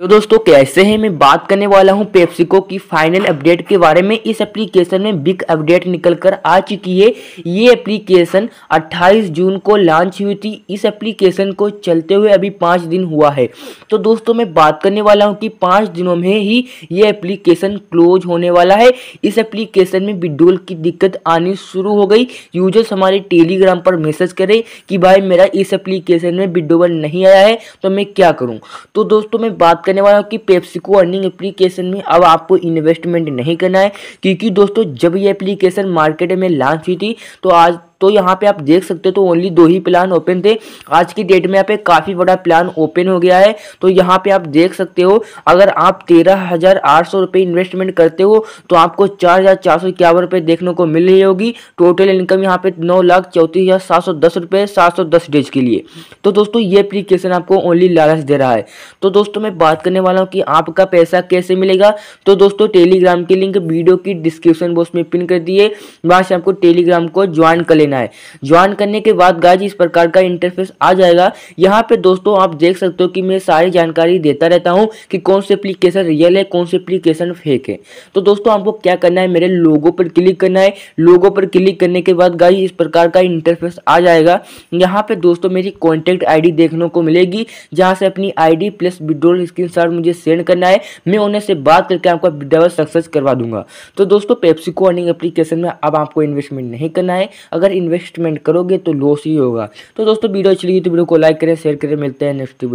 तो दोस्तों कैसे हैं मैं बात करने वाला हूं पेप्सिको की फाइनल अपडेट के बारे में इस एप्लीकेशन में बिग अपडेट निकल कर आ चुकी है ये एप्लीकेशन 28 जून को लॉन्च हुई थी इस एप्लीकेशन को चलते हुए अभी पाँच दिन हुआ है तो दोस्तों मैं बात करने वाला हूं कि पाँच दिनों में ही ये एप्लीकेशन क्लोज होने वाला है इस एप्लीकेशन में विड्रोल की दिक्कत आनी शुरू हो गई यूजर्स हमारे टेलीग्राम पर मैसेज करें कि भाई मेरा इस एप्लीकेशन में विड्रोवल नहीं आया है तो मैं क्या करूँ तो दोस्तों मैं बात करने वाला हूँ कि पेप्सिको अर्निंग एप्लीकेशन में अब आपको इन्वेस्टमेंट नहीं करना है क्योंकि दोस्तों जब ये एप्लीकेशन मार्केट में लॉन्च हुई थी तो आज तो यहाँ पे आप देख सकते हो तो ओनली दो ही प्लान ओपन थे आज की डेट में यहाँ पे काफ़ी बड़ा प्लान ओपन हो गया है तो यहाँ पे आप देख सकते हो अगर आप तेरह हज़ार आठ सौ रुपये इन्वेस्टमेंट करते हो तो आपको चार हज़ार चार सौ इक्यावन रुपये देखने को मिल रही होगी टोटल इनकम यहाँ पे नौ लाख चौतीस हज़ार सात सौ दस रुपये सात सौ दस डेज के लिए तो दोस्तों ये एप्लीकेशन आपको ओनली लालच दे रहा है तो दोस्तों मैं बात करने वाला हूँ कि आपका पैसा कैसे मिलेगा तो दोस्तों टेलीग्राम की लिंक वीडियो की डिस्क्रिप्शन बॉक्स में पिन कर दिए वहाँ से आपको टेलीग्राम को ज्वाइन कर लेना है ज्वाइन करने के बाद गाय इस प्रकार का इंटरफेस आ जाएगा यहाँ पे दोस्तों आप देख सकते हो कि मैं सारी जानकारी देता रहता हूँ कि कौन से एप्लीकेशन रियल है कौन से एप्लीकेशन फेक है तो दोस्तों आपको क्या करना है मेरे लोगो पर क्लिक करना है लोगो पर क्लिक करने के बाद गाय इस प्रकार का इंटरफेस आ जाएगा यहाँ पे दोस्तों मेरी कॉन्टेक्ट आई देखने को मिलेगी जहाँ से अपनी आई प्लस विड्रोल स्क्रीन मुझे सेंड करना है मैं उन्हें से बात करके आपका डबल सक्सेस करवा दूंगा तो दोस्तों पेप्सिको अर्निंग एप्लीकेशन में अब आपको इन्वेस्टमेंट नहीं करना है अगर इन्वेस्टमेंट करोगे तो लॉस ही होगा तो दोस्तों वीडियो अच्छी लगी तो वीडियो को लाइक करें शेयर करें मिलते हैं नेक्स्ट